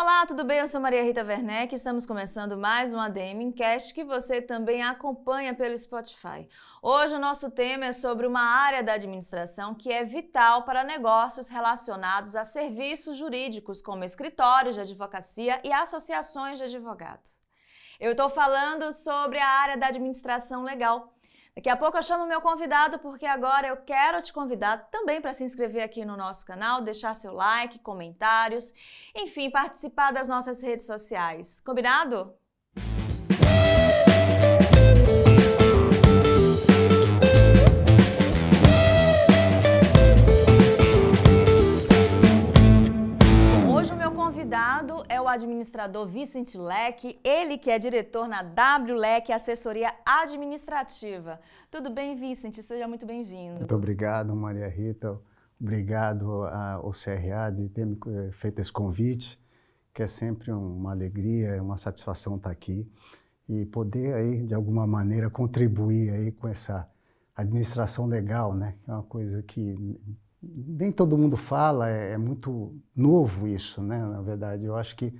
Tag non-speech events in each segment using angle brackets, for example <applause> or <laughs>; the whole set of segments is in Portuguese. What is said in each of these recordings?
Olá, tudo bem? Eu sou Maria Rita Werneck e estamos começando mais um ADM Encast que você também acompanha pelo Spotify. Hoje o nosso tema é sobre uma área da administração que é vital para negócios relacionados a serviços jurídicos, como escritórios de advocacia e associações de advogados. Eu estou falando sobre a área da administração legal. Daqui a pouco eu chamo meu convidado, porque agora eu quero te convidar também para se inscrever aqui no nosso canal, deixar seu like, comentários, enfim, participar das nossas redes sociais. Combinado? convidado é o administrador Vicente Leque, ele que é diretor na W Leque Assessoria Administrativa. Tudo bem, Vicente? Seja muito bem-vindo. Muito obrigado, Maria Rita. Obrigado ao CRA de ter me eh, feito esse convite, que é sempre uma alegria, uma satisfação estar aqui e poder aí de alguma maneira contribuir aí com essa administração legal, né? É uma coisa que nem todo mundo fala, é, é muito novo isso, né? Na verdade, eu acho que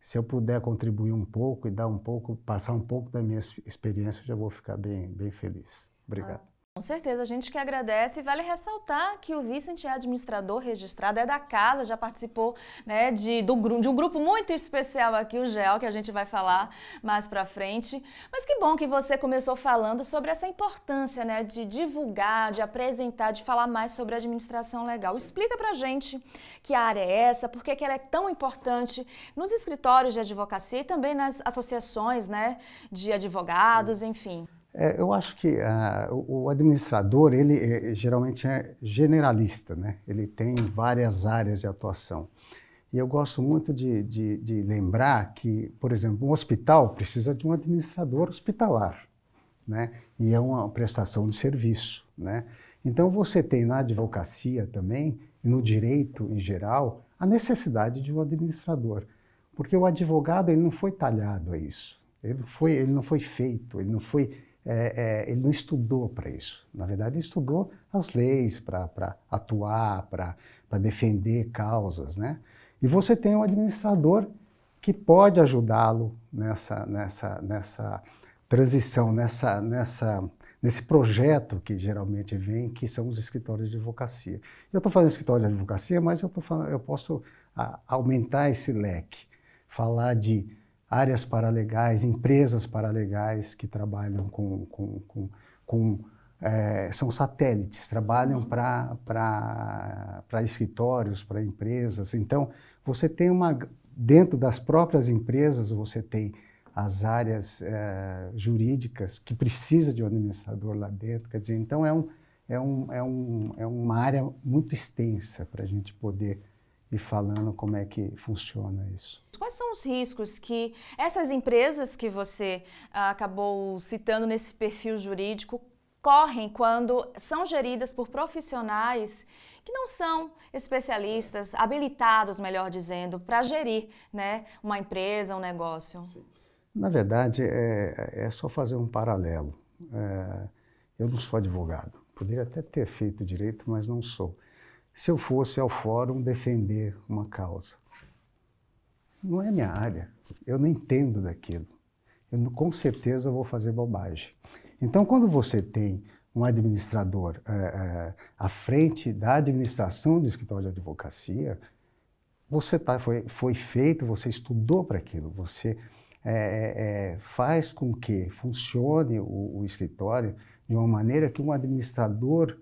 se eu puder contribuir um pouco e dar um pouco, passar um pouco da minha experiência, eu já vou ficar bem, bem feliz. Obrigado. Ah. Com certeza, a gente que agradece. Vale ressaltar que o Vicente é administrador registrado, é da casa, já participou né, de, do, de um grupo muito especial aqui, o GEL, que a gente vai falar mais para frente. Mas que bom que você começou falando sobre essa importância né, de divulgar, de apresentar, de falar mais sobre a administração legal. Sim. Explica para gente que área é essa, por que, que ela é tão importante nos escritórios de advocacia e também nas associações né, de advogados, Sim. enfim. É, eu acho que uh, o administrador, ele é, é, geralmente é generalista, né? ele tem várias áreas de atuação. E eu gosto muito de, de, de lembrar que, por exemplo, um hospital precisa de um administrador hospitalar, né? e é uma prestação de serviço. Né? Então você tem na advocacia também, e no direito em geral, a necessidade de um administrador, porque o advogado ele não foi talhado a isso, ele, foi, ele não foi feito, ele não foi é, é, ele não estudou para isso. Na verdade, ele estudou as leis para atuar, para defender causas, né? E você tem um administrador que pode ajudá-lo nessa, nessa, nessa transição, nessa, nessa, nesse projeto que geralmente vem, que são os escritórios de advocacia. Eu estou falando escritório de advocacia, mas eu, tô falando, eu posso a, aumentar esse leque, falar de áreas paralegais, empresas paralegais que trabalham com. com, com, com é, são satélites, trabalham para escritórios, para empresas. Então, você tem uma. Dentro das próprias empresas, você tem as áreas é, jurídicas que precisa de um administrador lá dentro. Quer dizer, então é, um, é, um, é, um, é uma área muito extensa para a gente poder e falando como é que funciona isso. Quais são os riscos que essas empresas que você ah, acabou citando nesse perfil jurídico correm quando são geridas por profissionais que não são especialistas, habilitados, melhor dizendo, para gerir né, uma empresa, um negócio? Sim. Na verdade, é, é, só fazer um paralelo. É, eu não sou advogado. Poderia até ter feito direito, mas não sou se eu fosse ao fórum defender uma causa. Não é minha área, eu não entendo daquilo. Eu com certeza vou fazer bobagem. Então, quando você tem um administrador é, é, à frente da administração do escritório de advocacia, você tá, foi, foi feito, você estudou para aquilo, você é, faz com que funcione o, o escritório de uma maneira que um administrador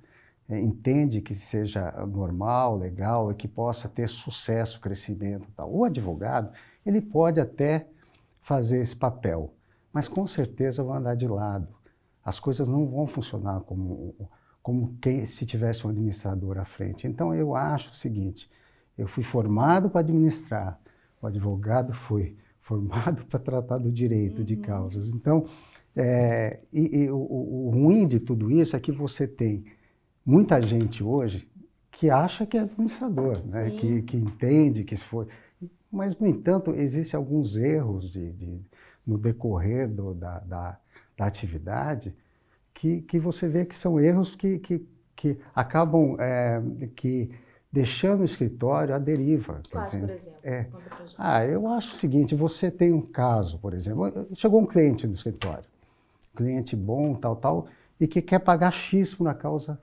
é, entende que seja normal, legal e que possa ter sucesso, crescimento. Tal. O advogado, ele pode até fazer esse papel, mas com certeza vai andar de lado. As coisas não vão funcionar como, como quem, se tivesse um administrador à frente. Então eu acho o seguinte: eu fui formado para administrar, o advogado foi <laughs> formado para tratar do direito uhum. de causas. Então, é, e, e o, o ruim de tudo isso é que você tem muita gente hoje que acha que é administrador, né? que, que entende que foi. Mas, no entanto, existem alguns erros de, de no decorrer do, da, da, da, atividade que, que você vê que são erros que, que, que acabam é, que deixando o escritório à deriva. Quase, por exemplo. É. Ah, eu acho o seguinte, você tem um caso, por exemplo, chegou um cliente no escritório, cliente bom, tal, tal, e que quer pagar X na causa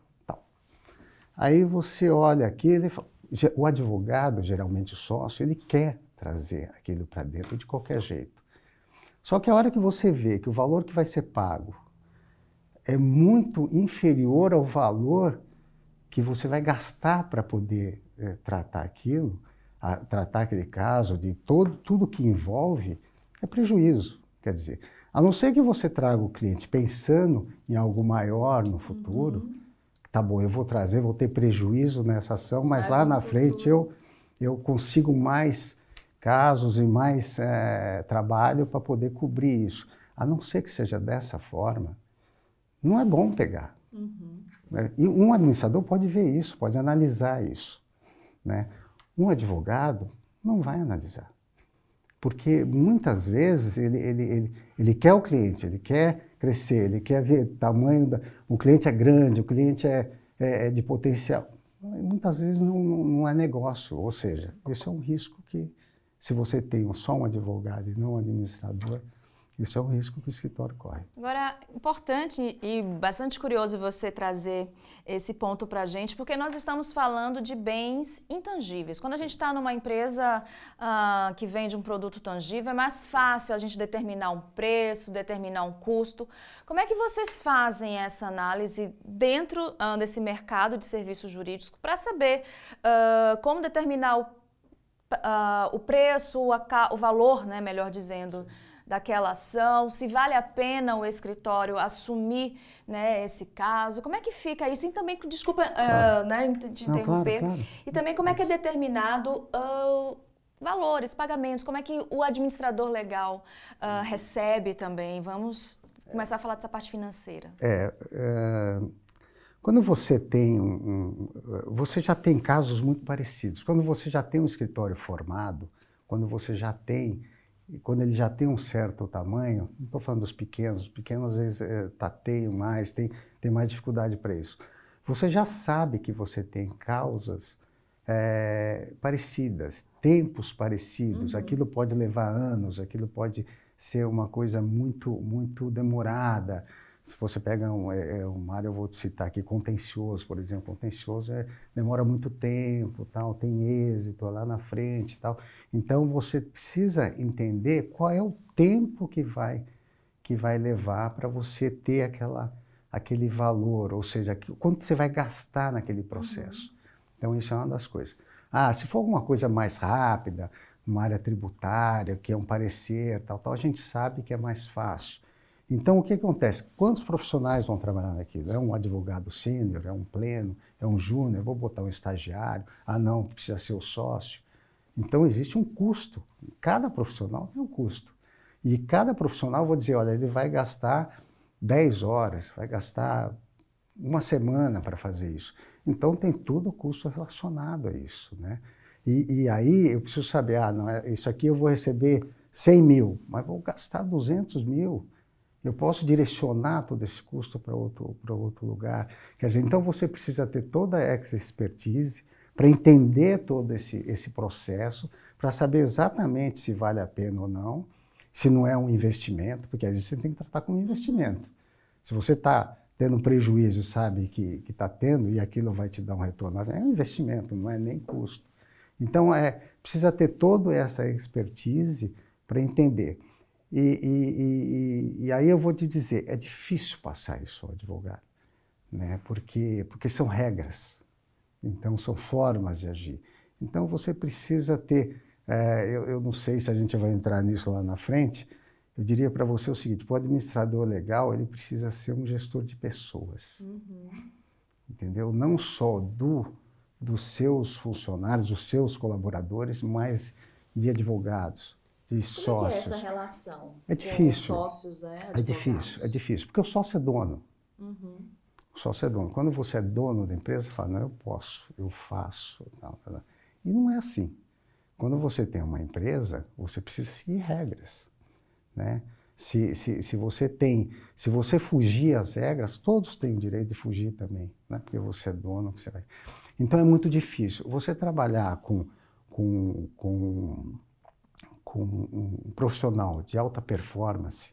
Aí você olha aqui, fala, o advogado, geralmente sócio, ele quer trazer aquilo para dentro de qualquer jeito. Só que a hora que você vê que o valor que vai ser pago é muito inferior ao valor que você vai gastar para poder é, tratar aquilo, a, tratar aquele caso, de todo, tudo que envolve, é prejuízo. Quer dizer, a não ser que você traga o cliente pensando em algo maior no futuro, uhum tá bom, eu vou trazer, vou ter prejuízo nessa ação, mas, lá na frente eu, eu consigo mais casos e mais é, trabalho para poder cobrir isso. A não ser que seja dessa forma, não é bom pegar. Uhum. Né? E um administrador pode ver isso, pode analisar isso. Né? Um advogado não vai analisar porque muitas vezes ele, ele, ele, ele quer o cliente, ele quer crescer, ele quer ver tamanho. Da, o cliente é grande, o cliente é, é, é de potencial. Muitas vezes não, não é negócio, ou seja, esse é um risco que, se você tem só um advogado e não um administrador, isso é um risco que o escritório corre. Agora, importante e bastante curioso você trazer esse ponto para a gente, porque nós estamos falando de bens intangíveis. Quando a gente está numa empresa ah, que vende um produto tangível, é mais fácil a gente determinar um preço, determinar um custo. Como é que vocês fazem essa análise dentro ah, desse mercado de serviços jurídicos para saber ah, como determinar o, o preço, o, o valor, né, melhor dizendo? Sim daquela ação, se vale a pena o escritório assumir né, esse caso, como é que fica isso? E também, desculpa eh, claro. uh, né, te Não, interromper, claro, claro. e também como é que é determinado uh, valores, pagamentos, como é que o administrador legal uh, recebe também? Vamos começar a falar dessa parte financeira. É, é quando você tem um, um, você já tem casos muito parecidos. Quando você já tem um escritório formado, quando você já tem quando ele já tem um certo tamanho, não estou falando dos pequenos, os pequenos às vezes é, tateiam mais, tem, tem mais dificuldade para isso. Você já sabe que você tem causas é, parecidas, tempos parecidos, uhum. aquilo pode levar anos, aquilo pode ser uma coisa muito, muito demorada. Se você pega um, é, é uma área, eu vou te citar aqui, contencioso, por exemplo. Contencioso é, demora muito tempo, tal, tem êxito é lá na frente tal. Então, você precisa entender qual é o tempo que vai, que vai levar para você ter aquela, aquele valor, ou seja, quanto você vai gastar naquele processo. Uhum. Então, isso é uma das coisas. Ah, se for alguma coisa mais rápida, uma área tributária, que é um parecer, tal, tal, a gente sabe que é mais fácil. Então, o que acontece? Quantos profissionais vão trabalhar naquilo? É um advogado sênior, é um pleno, é um júnior, vou botar um estagiário, ah não, precisa ser o sócio. Então, existe um custo. Cada profissional tem um custo. E cada profissional, vou dizer, olha, ele vai gastar 10 horas, vai gastar uma semana para fazer isso. Então, tem tudo o custo relacionado a isso, né? E, e, aí eu preciso saber, ah, não, é, isso aqui eu vou receber 100 mil, mas vou gastar 200 mil. Eu posso direcionar todo esse custo para outro, para outro lugar. Quer dizer, então você precisa ter toda essa expertise para entender todo esse, esse processo, para saber exatamente se vale a pena ou não, se não é um investimento, porque às vezes você tem que tratar como um investimento. Se você está tendo um prejuízo, sabe que está tendo, e aquilo vai te dar um retorno, é um investimento, não é nem custo. Então, é, precisa ter toda essa expertise para entender. E, e, e, e, aí eu vou te dizer, é difícil passar isso ao advogado, né? porque, porque são regras, então são formas de agir. Então você precisa ter, é, eu, eu não sei se a gente vai entrar nisso lá na frente, eu diria para você o seguinte, o administrador legal, ele precisa ser um gestor de pessoas, uhum. entendeu? Não só do dos seus funcionários, dos seus colaboradores, mas de advogados e Como sócios. Como é, é essa relação? É, é difícil. Sócios, né? É difícil, é difícil, porque o sócio é dono. Uhum. O sócio é dono. Quando você é dono da empresa, você fala, não, eu posso, eu faço. Não, não. E não é assim. Quando você tem uma empresa, você precisa seguir regras, né? Se, se, se você tem, se você fugir às regras, todos têm o direito de fugir também, né? Porque você é dono, você vai... Então é muito difícil. Você trabalhar com, com, com com um profissional de alta performance,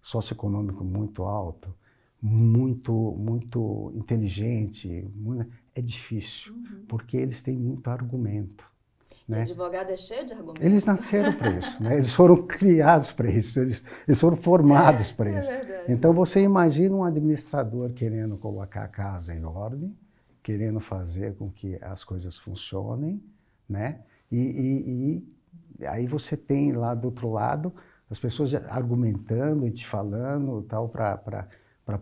socioeconômico muito alto, muito muito inteligente, muito, né, é difícil, uhum. porque eles têm muito argumento. Né? E advogado é cheio de argumentos. Eles nasceram para isso, né? eles foram <laughs> criados para isso, eles, eles, foram formados para é isso. É então você imagina um administrador querendo colocar a casa em ordem, querendo fazer com que as coisas funcionem, né? e, e, e aí você tem lá do outro lado as pessoas argumentando e te falando tal para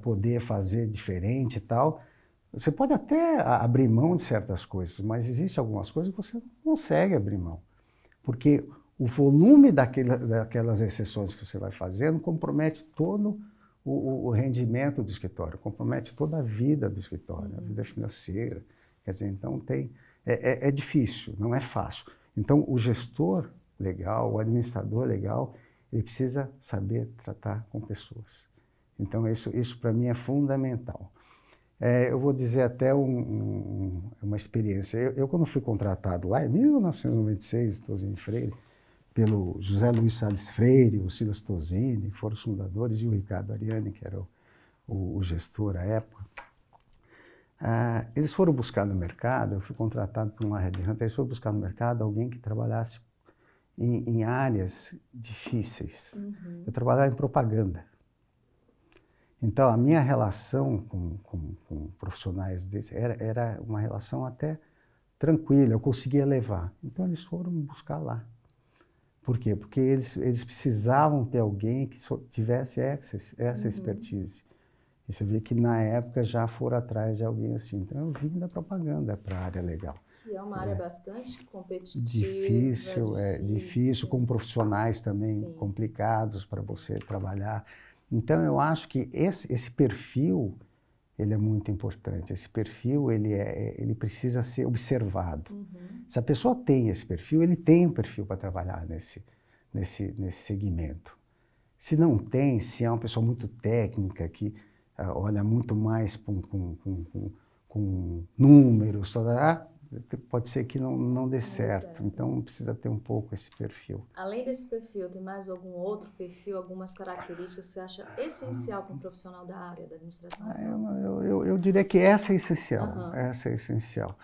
poder fazer diferente e tal. Você pode até abrir mão de certas coisas, mas existe algumas coisas que você não consegue abrir mão. Porque o volume daquela, daquelas exceções que você vai fazendo compromete todo o, o, rendimento do escritório, compromete toda a vida do escritório, a uhum. vida financeira. Quer dizer, então tem. É, é, é difícil, não é fácil. Então, o gestor legal, o administrador legal, ele precisa saber tratar com pessoas. Então, isso, isso para mim é fundamental. É, eu vou dizer até um, um, uma experiência. Eu, eu, quando fui contratado lá, em 1996, Tosini Freire, pelo José Luiz Salles Freire, o Silas Tosini, foram os fundadores, e o Ricardo Ariane que era o, o, o gestor à época. Ah, eles foram buscar no mercado, eu fui contratado por uma Hunter, eles foram buscar no mercado alguém que trabalhasse em, em áreas difíceis. Uhum. Eu trabalhava em propaganda. Então, a minha relação com, com, com profissionais deles era, era, uma relação até tranquila, eu conseguia levar. Então, eles foram me buscar lá. Por quê? Porque eles, eles precisavam ter alguém que tivesse essa, essa uhum. expertise. E você vê que na época já foram atrás de alguém assim. Então, eu vim da propaganda para a área legal e é uma área é. bastante competitiva. Difícil, é difícil, difícil com profissionais também Sim. complicados para você trabalhar. Então, eu acho que esse, esse perfil, ele é muito importante. Esse perfil, ele, é, é ele precisa ser observado. Uhum. Se a pessoa tem esse perfil, ele tem um perfil para trabalhar nesse, nesse, nesse segmento. Se não tem, se é uma pessoa muito técnica, que uh, olha muito mais com, com, com, com números, toda, tá, tá, tá, pode ser que não, não dê não certo. Então precisa ter um pouco esse perfil. Além desse perfil, tem mais algum outro perfil, algumas características que você acha essencial para um profissional da área da administração? Ah, eu, eu, eu, diria que essa é essencial. Uhum. Essa é essencial.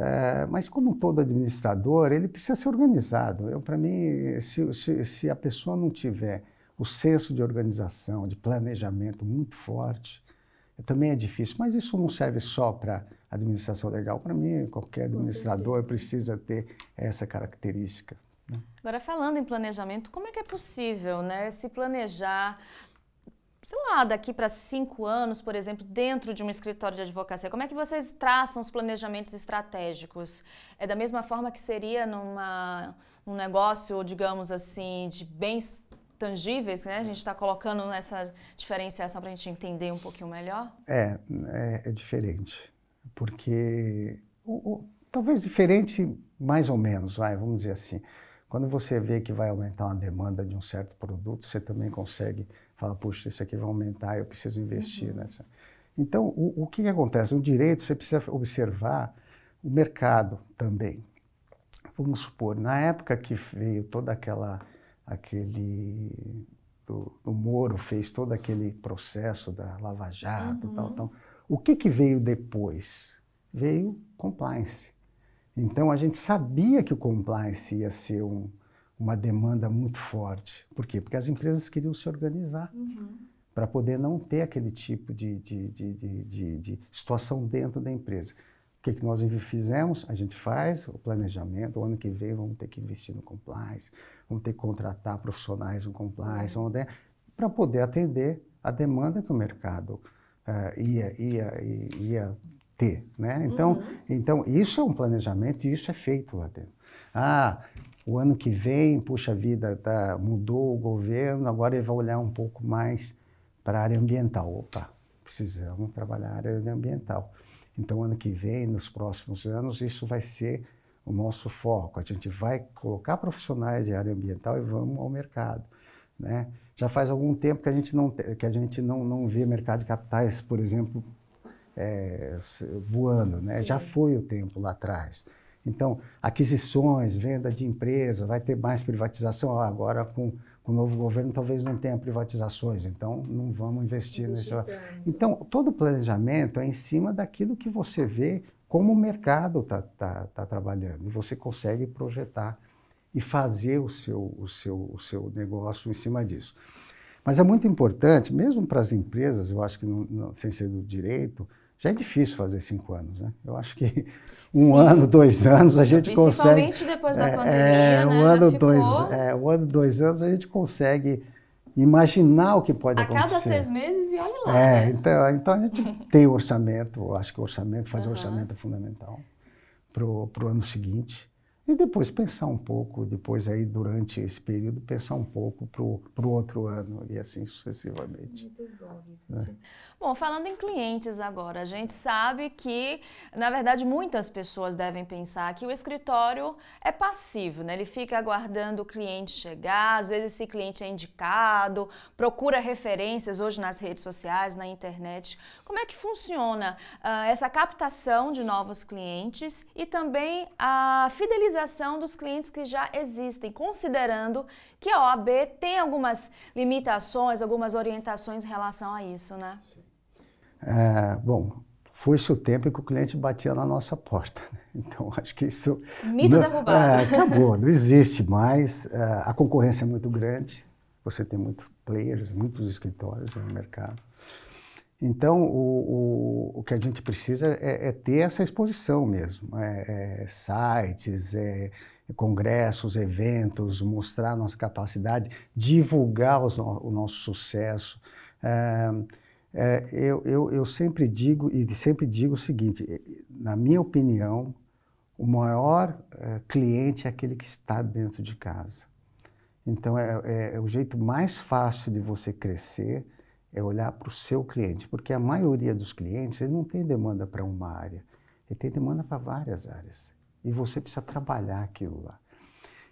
É, mas como todo administrador, ele precisa ser organizado. Para mim, se, se, se a pessoa não tiver o senso de organização, de planejamento muito forte, também é difícil, mas isso não serve só para administração legal. Para mim, qualquer administrador precisa ter essa característica. Né? Agora, falando em planejamento, como é que é possível né, se planejar sei lá, daqui para cinco anos, por exemplo, dentro de um escritório de advocacia, como é que vocês traçam os planejamentos estratégicos? É da mesma forma que seria numa, num negócio, digamos assim, de bens tangíveis, né? A gente está colocando nessa diferenciação para a gente entender um pouquinho melhor. É, é, é diferente, porque o, o, talvez diferente mais ou menos, vai, vamos dizer assim. Quando você vê que vai aumentar uma demanda de um certo produto, você também consegue falar, puxa, isso aqui vai aumentar, eu preciso investir uhum. nessa. Então, o, o que, que acontece? No direito, você precisa observar o mercado também. Vamos supor, na época que veio toda aquela aquele do, do Moro fez todo aquele processo da Lava Jato, uhum. tal, então, tal. O que, que veio depois? Veio compliance. Então a gente sabia que o compliance ia ser um, uma demanda muito forte. Por quê? Porque as empresas queriam se organizar uhum. para poder não ter aquele tipo de, de, de, de situação dentro da empresa. O que, que nós fizemos? A gente faz o planejamento. O ano que vem vamos ter que investir no compliance vamos ter que contratar profissionais no compliance para poder atender a demanda que o mercado uh, ia, ia, ia, ia ter. Né? Então, uhum. então, isso é um planejamento e isso é feito lá dentro. Ah, o ano que vem, puxa vida, tá, mudou o governo, agora ele vai olhar um pouco mais para a área ambiental. Opa, precisamos trabalhar a área ambiental. Então, ano que vem, nos próximos anos, isso vai ser o nosso foco. A gente vai colocar profissionais de área ambiental e vamos ao mercado. Né? Já faz algum tempo que a gente não, que a gente não, não vê mercado de capitais, por exemplo, é, voando. Né? Já foi o tempo lá atrás. Então, aquisições, venda de empresa, vai ter mais privatização. Ah, agora, com, com o novo governo, talvez não tenha privatizações, então não vamos investir Digitando. nesse. Então, todo o planejamento é em cima daquilo que você vê como o mercado está tá, tá trabalhando. E você consegue projetar e fazer o seu, o, seu, o seu negócio em cima disso. Mas é muito importante, mesmo para as empresas, eu acho que não, não, sem ser do direito, já é difícil fazer cinco anos, né? Eu acho que um Sim. ano, dois anos a gente Principalmente consegue. Principalmente depois da é, pandemia. É, né? um, ano, ficou... dois, é, um ano, dois anos a gente consegue imaginar o que pode a acontecer. A cada seis meses e olha lá. É, né? então, então a gente <laughs> tem o orçamento, acho que orçamento, fazer uhum. orçamento é fundamental para o ano seguinte. E depois pensar um pouco, depois aí durante esse período, pensar um pouco para o outro ano e assim sucessivamente. Muito bom, né? Bom, falando em clientes agora, a gente sabe que, na verdade, muitas pessoas devem pensar que o escritório é passivo, né? Ele fica aguardando o cliente chegar, às vezes esse cliente é indicado, procura referências hoje nas redes sociais, na internet. Como é que funciona uh, essa captação de novos clientes e também a fidelização dos clientes que já existem, considerando que a OAB tem algumas limitações, algumas orientações em relação a isso, né? É, bom, foi-se o tempo em que o cliente batia na nossa porta. Né? <laughs> Então, acho que isso... Mito não, derrubado. É, acabou, não existe mais. É, a concorrência é muito grande. Você tem muitos players, muitos escritórios no mercado. Então, o, o, o que a gente precisa é, é ter essa exposição mesmo, é, é sites, é congressos, eventos, mostrar nossa capacidade, divulgar os, o nosso sucesso. É, é, eu, eu, eu sempre digo e sempre digo o seguinte, na minha opinião, o maior cliente é aquele que está dentro de casa. Então, é, é, é, o jeito mais fácil de você crescer é olhar para o seu cliente, porque a maioria dos clientes ele não tem demanda para uma área, ele tem demanda para várias áreas. E você precisa trabalhar aquilo lá.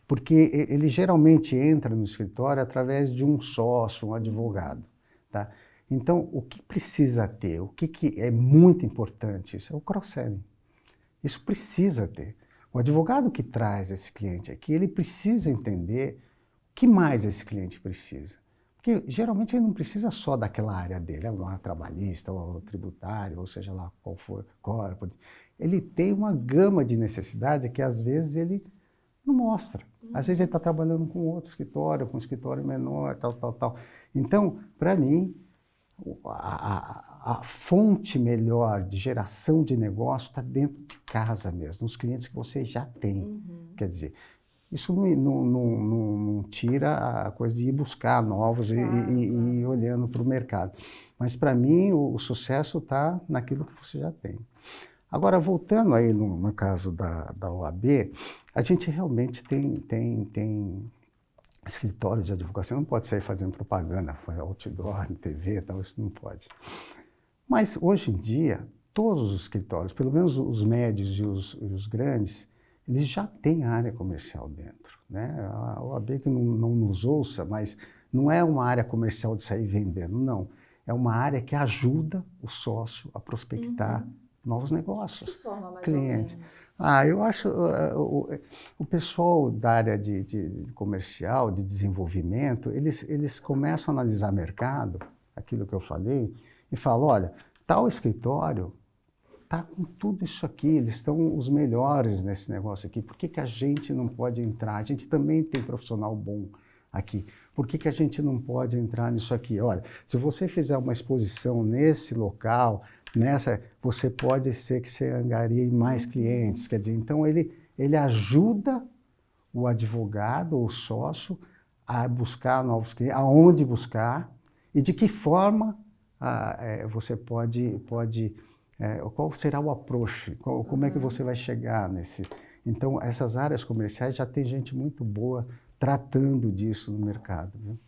Porque ele geralmente entra no escritório através de um sócio, um advogado. Tá? Então, o que precisa ter, o que, que é muito importante, isso é o cross-selling. Isso precisa ter. O advogado que traz esse cliente aqui, ele precisa entender o que mais esse cliente precisa. Porque geralmente ele não precisa só daquela área dele, ou é trabalhista, ou tributário, ou seja lá qual for, corpo. Ele tem uma gama de necessidade que às vezes ele não mostra. Às vezes ele está trabalhando com outro escritório, com um escritório menor, tal, tal, tal. Então, para mim, a, a, a, fonte melhor de geração de negócio está dentro de casa mesmo, nos clientes que você já tem. Uhum. Quer dizer, isso não, não, não, não, tira a coisa de ir buscar novos claro, e, e, olhando para o mercado. Mas para mim o, o sucesso está naquilo que você já tem. Agora, voltando aí no, no caso da, da OAB, a gente realmente tem, tem, tem escritório de advocacia, não pode sair fazendo propaganda, outdoor, <laughs> TV tal, isso não pode. Mas hoje em dia, todos os escritórios, pelo menos os médios e os, os grandes, ele já tem área comercial dentro. Né? A OAB que não, não nos ouça, mas não é uma área comercial de sair vendendo, não. É uma área que ajuda o sócio a prospectar uhum. novos negócios, que forma, mais clientes. Ah, eu acho uh, o, o, pessoal da área de, de, de, comercial, de desenvolvimento, eles, eles começam a analisar mercado, aquilo que eu falei, e falam, olha, tal escritório está com tudo isso aqui, eles estão os melhores nesse negócio aqui. Por que, que a gente não pode entrar? A gente também tem profissional bom aqui. Por que, que a gente não pode entrar nisso aqui? Olha, se você fizer uma exposição nesse local, nessa, você pode ser que você angarie mais clientes. Quer dizer, então ele, ele ajuda o advogado ou sócio a buscar novos clientes, aonde buscar e de que forma ah, é, você pode, pode é, qual será o approach? Qual, como uhum. é que você vai chegar nesse? Então, essas áreas comerciais já tem gente muito boa tratando disso no mercado. Viu?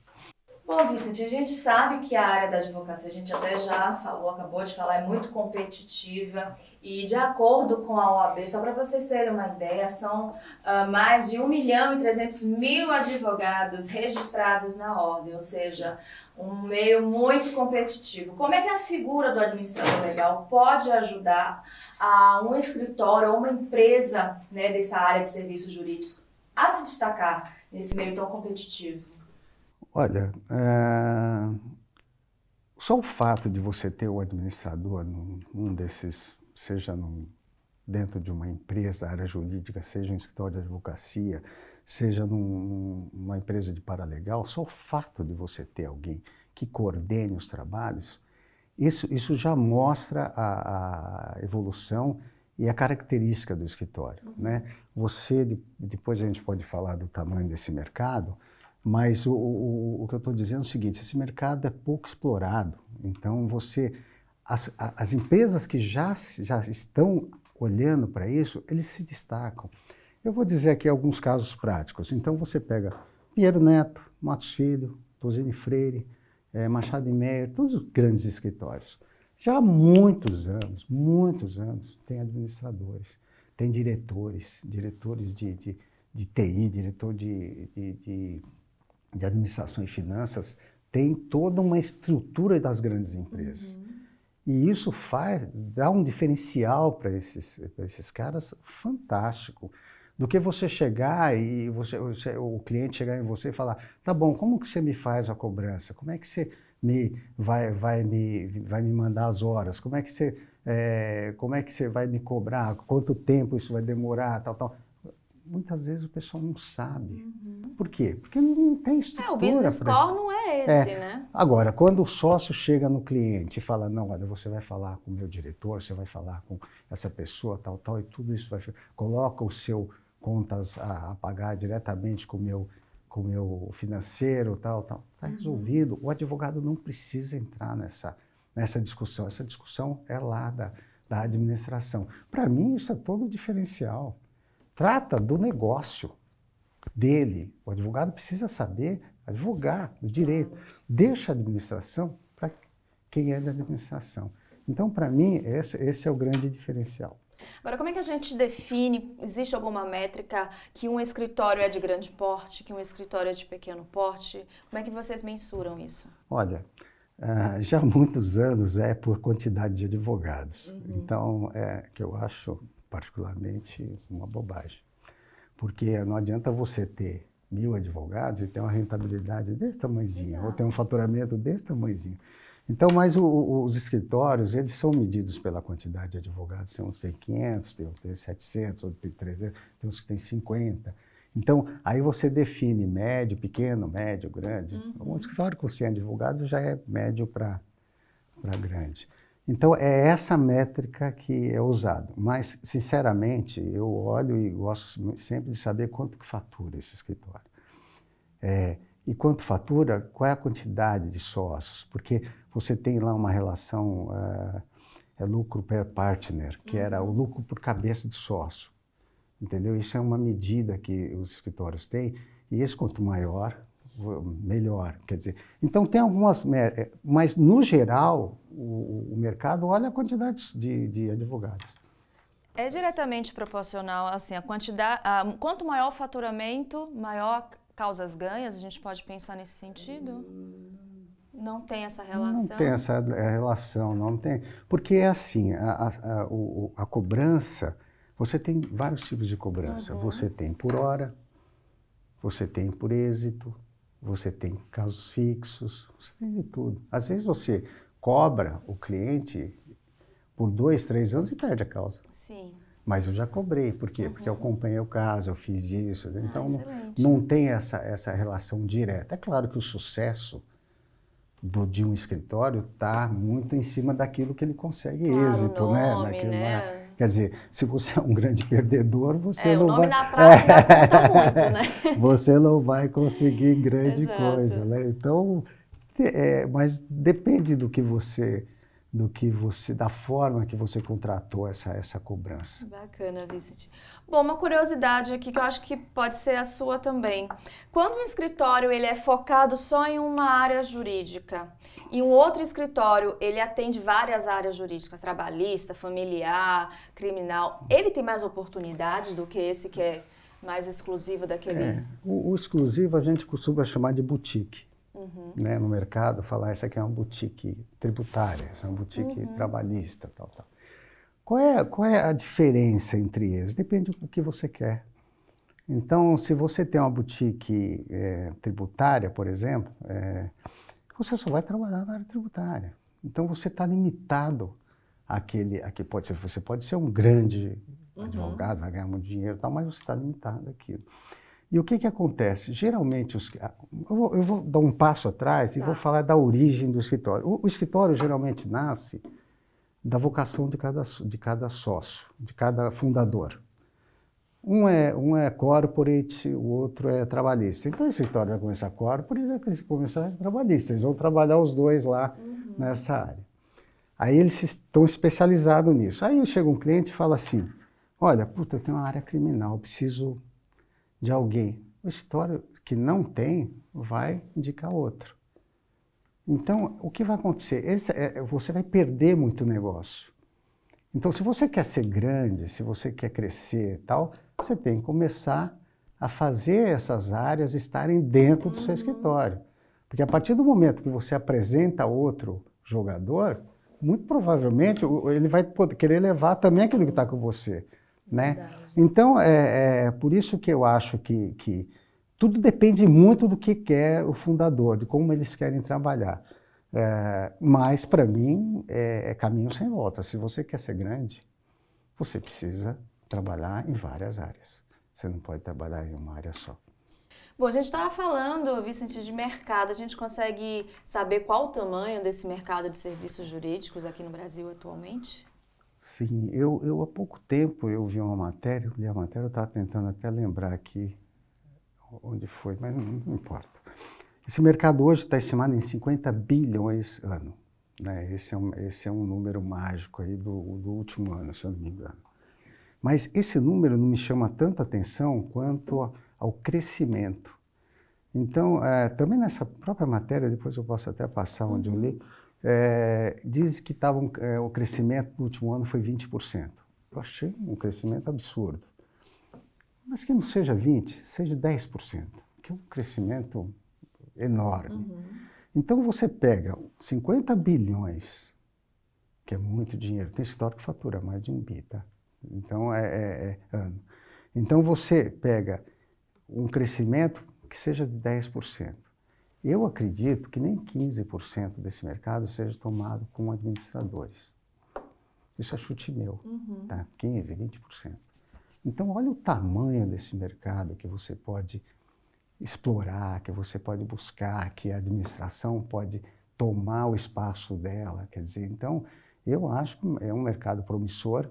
Bom, Vicente, a gente sabe que a área da advocacia, a gente até já falou, acabou de falar, é muito competitiva e de acordo com a OAB, só para vocês terem uma ideia, são uh, mais de 1 milhão e 300 mil advogados registrados na ordem, ou seja, um meio muito competitivo. Como é que a figura do administrador legal pode ajudar a um escritório ou uma empresa né, dessa área de serviços jurídicos a se destacar nesse meio tão competitivo? Olha, é... Só o fato de você ter o administrador num, num desses, seja num, dentro de uma empresa, área jurídica, seja um escritório de advocacia, seja num, numa empresa de paralegal, só o fato de você ter alguém que coordene os trabalhos, isso, isso já mostra a, a evolução e a característica do escritório. Né? Você, depois a gente pode falar do tamanho desse mercado, mas o, o, o que eu estou dizendo é o seguinte: esse mercado é pouco explorado. Então, você. As, as empresas que já, já estão olhando para isso, eles se destacam. Eu vou dizer aqui alguns casos práticos. Então, você pega Pinheiro Neto, Matos Filho, Tosini Freire, é, Machado e Meyer, todos os grandes escritórios. Já há muitos anos, muitos anos, tem administradores, tem diretores, diretores de, de, de TI, diretor de, de, de de administração e finanças tem toda uma estrutura das grandes empresas. Uhum. E isso faz, dá um diferencial para esses, esses caras fantástico. Do que você chegar e você, o cliente chegar em você e falar, tá bom, como que você me faz a cobrança? Como é que você me vai, vai, me, vai me mandar as horas? Como é que você é, como é que você vai me cobrar? Quanto tempo isso vai demorar? Tal, tal muitas vezes o pessoal não sabe. Uhum. Por quê? Porque não tem estrutura. É, o business pra... não é, é. esse, é. né? Agora, quando o sócio chega no cliente e fala, não, olha, você vai falar com o meu diretor, você vai falar com essa pessoa, tal, tal, e tudo isso vai... Coloca o seu contas a, a pagar diretamente com o meu com meu financeiro, tal, tal. Está uhum. resolvido. O advogado não precisa entrar nessa, nessa discussão. Essa discussão é lá da, da administração. Para mim, isso é todo diferencial trata do negócio dele. O advogado precisa saber advogar o direito. Deixa a administração para quem é da administração. Então, para mim, esse, esse é o grande diferencial. Agora, como é que a gente define? Existe alguma métrica que um escritório é de grande porte, que um escritório é de pequeno porte? Como é que vocês mensuram isso? Olha, ah, já há muitos anos é por quantidade de advogados. Uhum. Então, é que eu acho particularmente uma bobagem. Porque não adianta você ter mil advogados e ter uma rentabilidade desse tamanhozinho, ou ter um faturamento desse tamanhozinho. Então, mas o, o, os escritórios, eles são medidos pela quantidade de advogados. Tem uns que tem 500, tem uns que tem 700, outros tem 300, tem uns que tem 50. Então, aí você define médio, pequeno, médio, grande. Uhum. Um escritório com 100 advogados já é médio para grande. Então é essa métrica que é usada. Mas, sinceramente, eu olho e gosto sempre de saber quanto que fatura esse escritório. É, e quanto fatura, qual é a quantidade de sócios, porque você tem lá uma relação eh, é lucro per partner, que era o uhum. lucro por cabeça de sócio. Entendeu? Isso é uma medida que os escritórios têm, e esse quanto maior, melhor, quer dizer. Então tem algumas, é, mas no geral o, o mercado olha a quantidade de, de, advogados. É diretamente proporcional, assim, a quantidade, a, quanto maior o faturamento, maior causas ganhas. A gente pode pensar nesse sentido. Não tem essa relação. Não tem essa é, relação, não tem, porque é assim, a, a, a cobrança. Você tem vários tipos de cobrança. Uhum. Você tem por hora, você tem por êxito, você tem casos fixos, você tem de tudo. Às vezes você cobra o cliente por dois, três anos e perde a causa. Sim. Mas eu já cobrei, por quê? Uhum. Porque eu uhum. acompanhei o caso, eu fiz isso. Ah, então, ah, não, não tem essa, essa relação direta. É claro que o sucesso do, de um escritório está muito em cima daquilo que ele consegue claro, êxito, né? nome, né? Naquilo, né? Quer dizer, se você é um grande perdedor, você é, não vai. É, <laughs> muito, né? Você não vai conseguir grande coisa, né? Então, é, mas depende do que você do que você, da forma que você contratou essa, essa cobrança. Bacana, Vicente. Bom, uma curiosidade aqui que eu acho que pode ser a sua também. Quando um escritório ele é focado só em uma área jurídica e um outro escritório ele atende várias áreas jurídicas, trabalhista, familiar, criminal, ele tem mais oportunidades do que esse que é mais exclusivo daquele? É, o, o exclusivo a gente costuma chamar de boutique uhum. né, no mercado, falar essa aqui é uma boutique tributária, essa é uma boutique uhum. trabalhista, tal, tal. Qual é, qual é a diferença entre eles? Depende do que você quer. Então, se você tem uma boutique é, tributária, por exemplo, é, você só vai trabalhar na área tributária. Então, você está limitado àquele, àquele pode ser. Você pode ser um grande uhum. advogado, vai ganhar muito dinheiro, tal, mas você está limitado àquilo. E o que, que acontece? Geralmente, os, ah, eu, vou, eu vou dar um passo atrás e tá. vou falar da origem do escritório. O, o, escritório geralmente nasce da vocação de cada, de cada sócio, de cada fundador. Um é, um é corporate, o outro é trabalhista. Então, esse escritório vai começar corporate e vai começar trabalhista. Eles vão trabalhar os dois lá uhum. nessa área. Aí eles estão especializados nisso. Aí chega um cliente e fala assim: Olha, puta, eu tenho uma área criminal, preciso de alguém. O histórico que não tem vai indicar outro. Então, o que vai acontecer? Esse, é, é, você vai perder muito negócio. Então, se você quer ser grande, se você quer crescer e tal, você tem que começar a fazer essas áreas estarem dentro do seu uhum. escritório. Porque a partir do momento que você apresenta outro jogador, muito provavelmente ele vai poder, querer levar também aquilo que está com você, né? Verdade. Então, é, é por isso que eu acho que, que tudo depende muito do que quer o fundador, de como eles querem trabalhar. É, mas, para mim, é, é, caminho sem volta. Se você quer ser grande, você precisa trabalhar em várias áreas. Você não pode trabalhar em uma área só. Bom, a gente estava falando, Vicente, de mercado. A gente consegue saber qual o tamanho desse mercado de serviços jurídicos aqui no Brasil atualmente? Sim, eu, eu há pouco tempo eu vi uma matéria, eu li a matéria, eu estava tentando até lembrar aqui onde foi, mas não, não importa. Esse mercado hoje está estimado em 50 bilhões ano. Né? Esse, é um, esse é um número mágico aí do, do último ano, se eu não me engano. Mas esse número não me chama tanta atenção quanto ao crescimento. Então, é, também nessa própria matéria, depois eu posso até passar onde eu li, é, diz que tava é, eh, o crescimento no último ano foi 20%. Eu achei um crescimento absurdo. Mas que não seja 20%, seja 10%, que é um crescimento enorme. Uhum. Então você pega 50 bilhões, que é muito dinheiro, tem escritório que fatura mais de um bi, tá? Então é, é, é ano. Então você pega um crescimento que seja de 10%. Eu acredito que nem 15% desse mercado seja tomado com administradores. Isso é chute meu, uhum. tá? 15, 20%. Então, olha o tamanho desse mercado que você pode explorar, que você pode buscar, que a administração pode tomar o espaço dela. Quer dizer, então, eu acho que é um mercado promissor.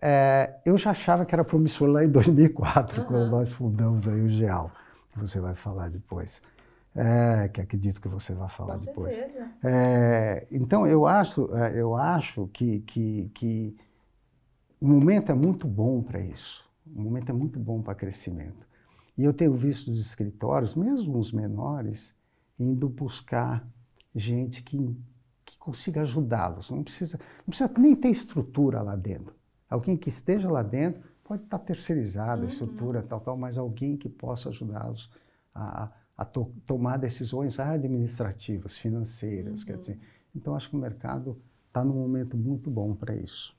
É, eu já achava que era promissor lá em 2004, uhum. quando nós fundamos aí o GEAL, que você vai falar depois é, que acredito que você vai falar Com depois. Certeza. É, então eu acho, é, eu acho que, que, que o momento é muito bom para isso. O momento é muito bom para crescimento. E eu tenho visto os escritórios, mesmo os menores, indo buscar gente que, que consiga ajudá-los. Não precisa, não precisa nem ter estrutura lá dentro. Alguém que esteja lá dentro pode estar tá terceirizada, uhum. estrutura tal, tal, mas alguém que possa ajudá-los a, a a to tomar decisões administrativas, financeiras, uhum. quer dizer. Então acho que o mercado está num momento muito bom para isso.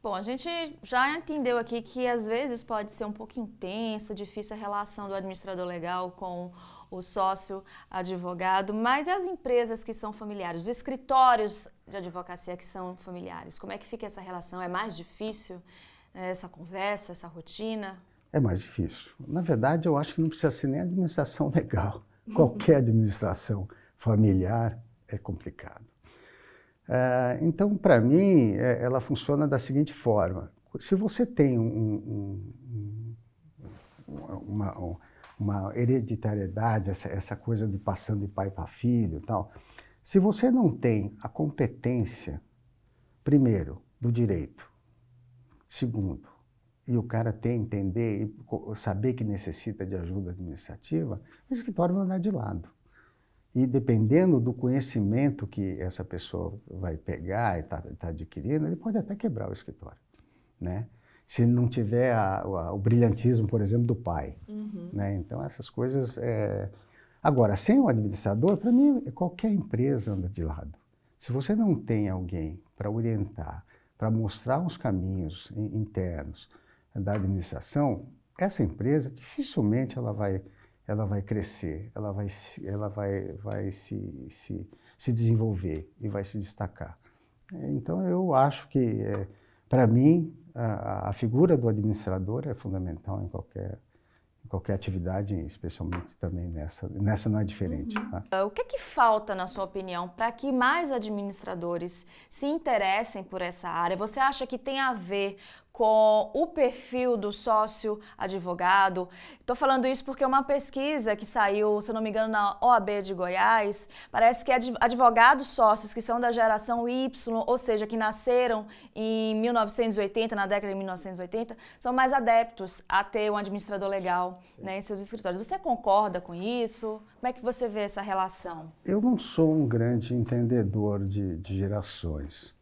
Bom, a gente já entendeu aqui que às vezes pode ser um pouco intensa, difícil a relação do administrador legal com o sócio advogado, mas e as empresas que são familiares, os escritórios de advocacia que são familiares, como é que fica essa relação? É mais difícil né, essa conversa, essa rotina? É mais difícil. Na verdade, eu acho que não precisa ser nem administração <laughs> legal. Qualquer administração familiar é complicado. Eh, então, para mim, é, ela funciona da seguinte forma: se você tem um, um, uma, uma, hereditariedade, essa, essa, coisa de passando de pai para filho, tal, se você não tem a competência, primeiro, do direito, segundo, e o cara ter, entender e saber que necessita de ajuda administrativa, o escritório vai andar de lado. E dependendo do conhecimento que essa pessoa vai pegar e está tá adquirindo, ele pode até quebrar o escritório, né? Se não tiver a, a, o brilhantismo, por exemplo, do pai, uhum. né? Então essas coisas. É... Agora, sem o administrador, para mim qualquer empresa anda de lado. Se você não tem alguém para orientar, para mostrar os caminhos internos, da administração, essa empresa dificilmente ela vai, ela vai crescer, ela vai, ela vai, vai se, se, se desenvolver e vai se destacar. Então eu acho que, é, para mim, a, a, figura do administrador é fundamental em qualquer em qualquer atividade, especialmente também nessa, nessa não é diferente. Uhum. Tá? O que, é que falta, na sua opinião, para que mais administradores se interessem por essa área? Você acha que tem a ver com o perfil do sócio advogado. Estou falando isso porque uma pesquisa que saiu, se não me engano, na OAB de Goiás, parece que advogados sócios que são da geração Y, ou seja, que nasceram em 1980, na década de 1980, são mais adeptos a ter um administrador legal né, em seus escritórios. Você concorda com isso? Como é que você vê essa relação? Eu não sou um grande entendedor de, de gerações.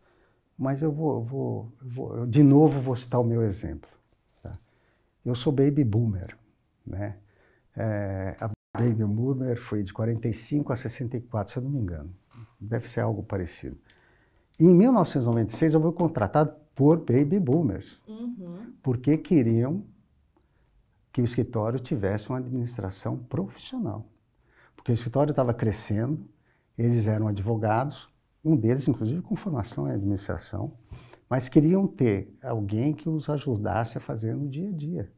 Mas eu vou, vou, vou eu de novo vou citar o meu exemplo. Tá? Eu sou baby boomer, né? É, a baby boomer foi de 45 a 64, se eu não me engano. Deve ser algo parecido. E em 1996 eu fui contratado por baby boomers, uhum. porque queriam que o escritório tivesse uma administração profissional. Porque o escritório estava crescendo, eles eram advogados, um deles, inclusive, com formação em administração, mas queriam ter alguém que os ajudasse a fazer no dia a dia.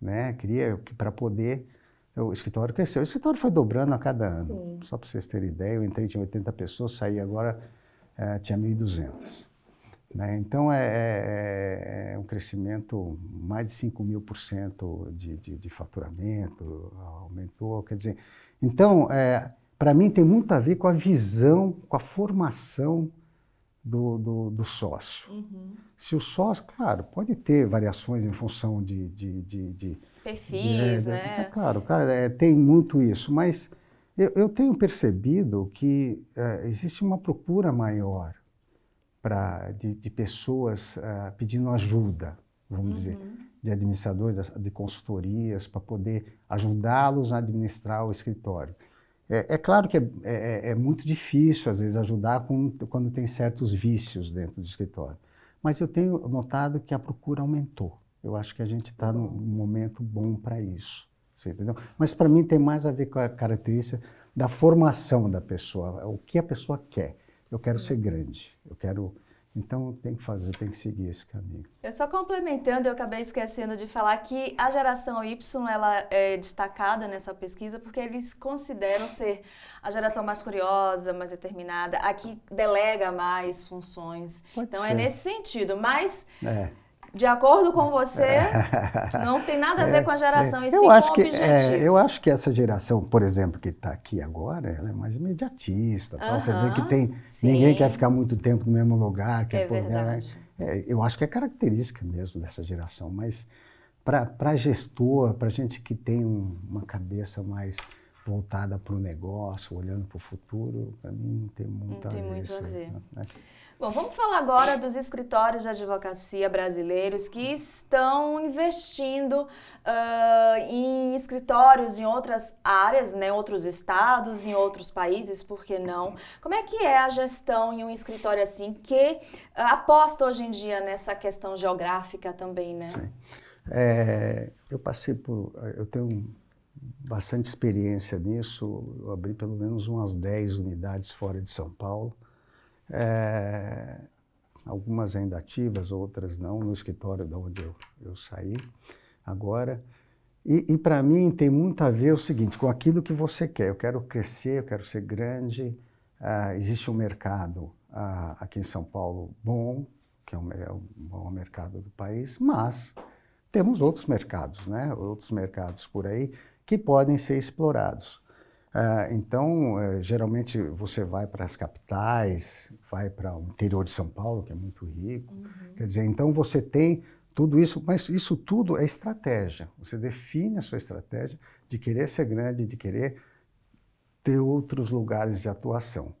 Né? Queria que para poder. O escritório cresceu. O escritório foi dobrando a cada ano. Só para vocês terem ideia, eu entrei, tinha 80 pessoas, saí agora, eh, tinha 1.200. Né? Então, é, é, é, é, um crescimento mais de 5 mil por cento de, de, de faturamento, aumentou. Quer dizer, então, é, para mim tem muito a ver com a visão, com a formação do, do, do sócio. Uhum. Se o sócio, claro, pode ter variações em função de. de, de, de Perfis, de, né? É, claro, cara, é, tem muito isso, mas eu, eu tenho percebido que é, existe uma procura maior pra, de, de pessoas é, pedindo ajuda, vamos uhum. dizer de administradores, de consultorias, para poder ajudá-los a administrar o escritório. É, é claro que é, é, é, é, muito difícil, às vezes, ajudar com, quando tem certos vícios dentro do escritório. Mas eu tenho notado que a procura aumentou. Eu acho que a gente está num momento bom para isso. Você entendeu? Mas para mim tem mais a ver com a característica da formação da pessoa, o que a pessoa quer. Eu quero ser grande, eu quero então tem que fazer, tem que seguir esse caminho. Eu só complementando, eu acabei esquecendo de falar que a geração Y ela é destacada nessa pesquisa porque eles consideram ser a geração mais curiosa, mais determinada, a que delega mais funções. Pode então é ser. é nesse sentido, mas é de acordo com você, é. não tem nada a ver é, com a geração, é, e sim eu acho que, é, eu acho que essa geração, por exemplo, que está aqui agora, ela é mais imediatista. Uh -huh, você vê que tem ninguém quer ficar muito tempo no mesmo lugar. Quer é por, né? verdade. É, eu acho que é característica mesmo dessa geração, mas para gestor, para gente que tem um, uma cabeça mais voltada para o negócio, olhando para o futuro, para mim não tem muito não a tem ver. Muito a ver. Né? Bom, vamos falar agora dos escritórios de advocacia brasileiros que estão investindo uh, em escritórios em outras áreas, né, outros estados, em outros países, por que não? Como é que é a gestão em um escritório assim que uh, aposta hoje em dia nessa questão geográfica também, né? Sim. É, eu passei por, eu tenho bastante experiência nisso, eu abri pelo menos umas 10 unidades fora de São Paulo é, algumas ainda ativas, outras não, no escritório da onde eu, eu saí agora. E, e para mim tem muito a ver o seguinte, com aquilo que você quer. Eu quero crescer, eu quero ser grande. Ah, existe um mercado ah, aqui em São Paulo bom, que é o, é o maior mercado do país, mas temos outros mercados, né? outros mercados por aí que podem ser explorados. Ah, então, eh, geralmente você vai para as capitais, vai para o interior de São Paulo, que é muito rico. Uhum. Quer dizer, então você tem tudo isso, mas isso tudo é estratégia. Você define a sua estratégia de querer ser grande, de querer ter outros lugares de atuação.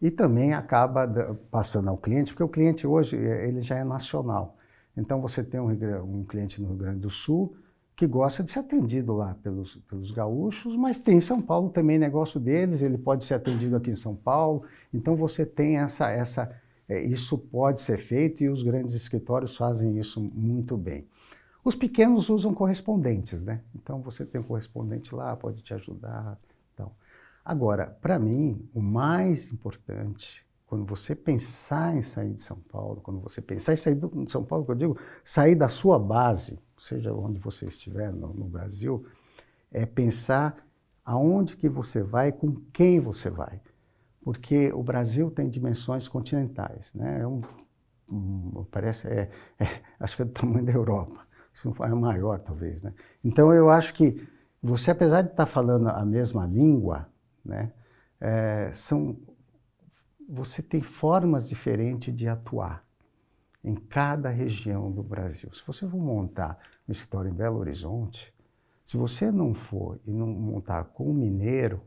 E também acaba passando ao cliente, porque o cliente hoje eh, ele já é nacional. Então você tem um, um cliente no Rio Grande do Sul, que gosta de ser atendido lá pelos, pelos gaúchos, mas tem em São Paulo também negócio deles, ele pode ser atendido aqui em São Paulo. Então você tem essa essa é, isso pode ser feito e os grandes escritórios fazem isso muito bem. Os pequenos usam correspondentes, né? Então você tem um correspondente lá, pode te ajudar. Então. Agora, para mim, o mais importante quando você pensar em sair de São Paulo, quando você pensar em sair de São Paulo, que eu digo, sair da sua base, seja onde você estiver no, no Brasil, é pensar aonde que você vai, com quem você vai. Porque o Brasil tem dimensões continentais, né? É um, um parece, é, é, acho que é do tamanho da Europa, se não for é maior talvez, né? Então eu acho que você, apesar de estar falando a mesma língua, né? É, são você tem formas diferentes de atuar em cada região do Brasil. Se você for montar um escritório em Belo Horizonte, se você não for e não montar com um mineiro,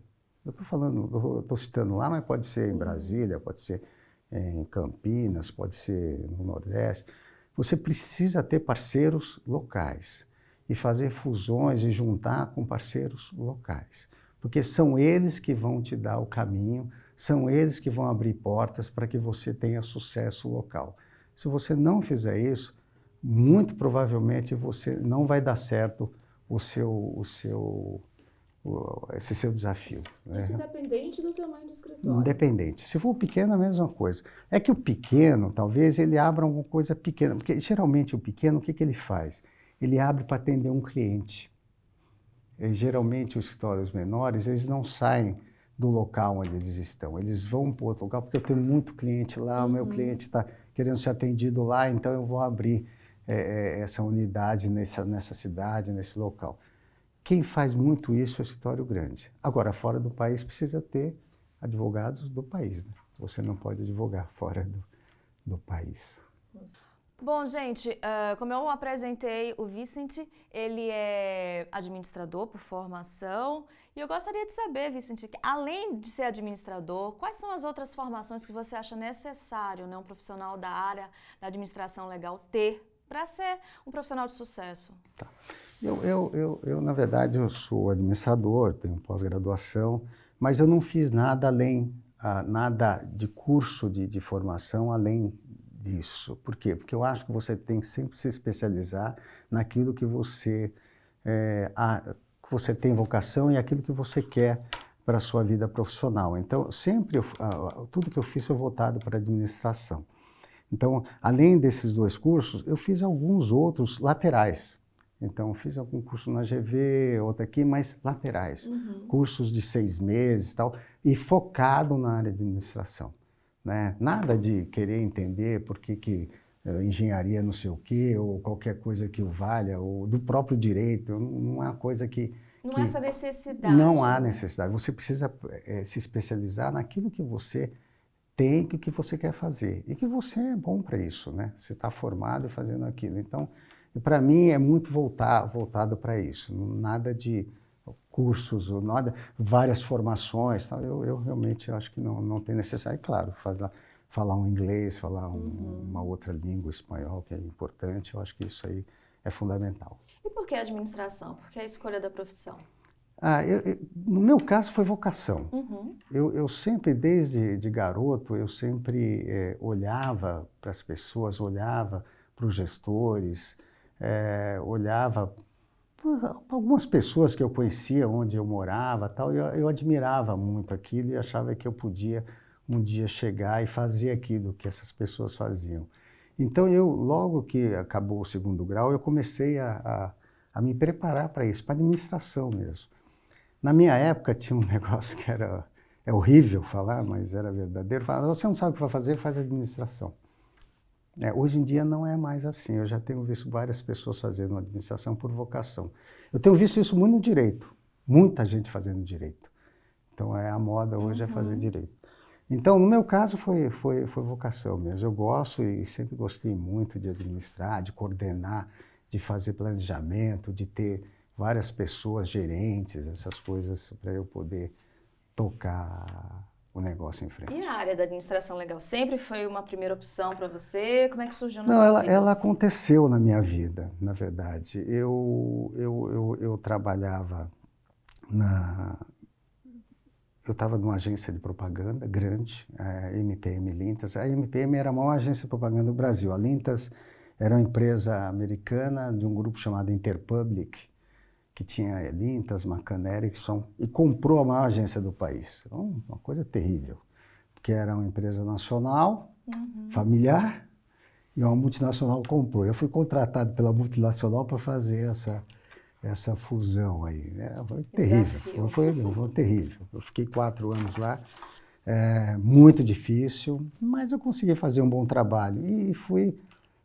eu estou falando, estou citando lá, mas pode ser em Brasília, pode ser é, em Campinas, pode ser no Nordeste. Você precisa ter parceiros locais e fazer fusões e juntar com parceiros locais, porque são eles que vão te dar o caminho são eles que vão abrir portas para que você tenha sucesso local. Se você não fizer isso, muito provavelmente você não vai dar certo o seu, o seu, o, esse seu desafio. Né? Isso né? independente do tamanho do escritório. Independente. Se for pequeno, a mesma coisa. É que o pequeno, talvez, ele abra alguma coisa pequena, porque geralmente o pequeno, o que, que ele faz? Ele abre para atender um cliente. E, geralmente, os escritórios menores, eles não saem do local onde eles estão. Eles vão para outro local, porque eu tenho muito cliente lá, uhum. o meu uhum. cliente está querendo ser atendido lá, então eu vou abrir é, é, essa unidade nessa, nessa cidade, nesse local. Quem faz muito isso é o escritório grande. Agora, fora do país, precisa ter advogados do país. Né? Você não pode advogar fora do, do país. Nossa. Bom, gente, uh, como eu apresentei o Vicente, ele é administrador por formação e eu gostaria de saber, Vicente, que, além de ser administrador, quais são as outras formações que você acha necessário né, um profissional da área da administração legal ter para ser um profissional de sucesso? Tá. Eu, eu, eu, eu, na verdade, eu sou administrador, tenho pós-graduação, mas eu não fiz nada além, uh, nada de curso de, de formação além disso. Por quê? Porque eu acho que você tem que sempre se especializar naquilo que você, é, a, você tem vocação e aquilo que você quer para a sua vida profissional. Então, sempre, eu, tudo que eu fiz foi voltado para a administração. Então, além desses dois cursos, eu fiz alguns outros laterais. Então, fiz algum curso na GV, outro aqui, mas laterais. Uhum. Cursos de seis meses e tal, e focado na área de administração. Né? Nada de querer entender por que, que uh, engenharia não sei o quê, ou qualquer coisa que o valha, ou do próprio direito, não é uma coisa que... Não que há essa necessidade. Não há necessidade. Você precisa é, se especializar naquilo que você tem, que, que você quer fazer. E que você é bom para isso, né? Você está formado fazendo aquilo. Então, para mim, é muito voltar, voltado para isso. Nada de cursos ou nada, várias formações. tal Eu, eu realmente acho que não, não tem necessidade. Claro, falar, falar um inglês, falar um, uhum. uma outra língua, espanhol, que é importante, eu acho que isso aí é fundamental. E por que a administração? Por que a escolha da profissão? Ah, eu, eu, no meu caso foi vocação. Uhum. Eu, eu, sempre, desde de garoto, eu sempre é, olhava para as pessoas, olhava para os gestores, é, olhava algumas pessoas que eu conhecia onde eu morava tal eu, eu admirava muito aquilo e achava que eu podia um dia chegar e fazer aquilo que essas pessoas faziam então eu logo que acabou o segundo grau eu comecei a, a, a me preparar para isso para administração mesmo na minha época tinha um <laughs> negócio que era é horrível falar mas era verdadeiro você não sabe o que vai fazer faz administração é, hoje em dia não é mais assim. Eu já tenho visto várias pessoas fazendo administração por vocação. Eu tenho visto isso muito no direito. Muita gente fazendo direito. Então é a moda hoje uhum. é fazer uhum. direito. Então, no meu caso, foi, foi, foi vocação mesmo. Eu gosto e sempre gostei muito de administrar, de coordenar, de fazer planejamento, de ter várias pessoas, gerentes, essas coisas, para eu poder tocar o negócio em frente. E a área da administração legal sempre foi uma primeira opção para você? Como é que surgiu na Não, sua ela, vida? ela aconteceu na minha vida, na verdade. Eu, eu, eu, eu trabalhava na... Eu estava numa agência de propaganda grande, a eh, MPM Lintas. A MPM era a maior agência de propaganda do Brasil. A Lintas era uma empresa americana de um grupo chamado Interpublic, que tinha Elintas, McCann Erickson, e comprou a maior agência do país. Então, uma coisa terrível, porque era uma empresa nacional, uhum. familiar, e uma multinacional comprou. Eu fui contratado pela multinacional para fazer essa, essa fusão aí. É, foi terrível, foi, foi, foi, terrível. Eu fiquei quatro anos lá, é, muito difícil, mas eu consegui fazer um bom trabalho e fui,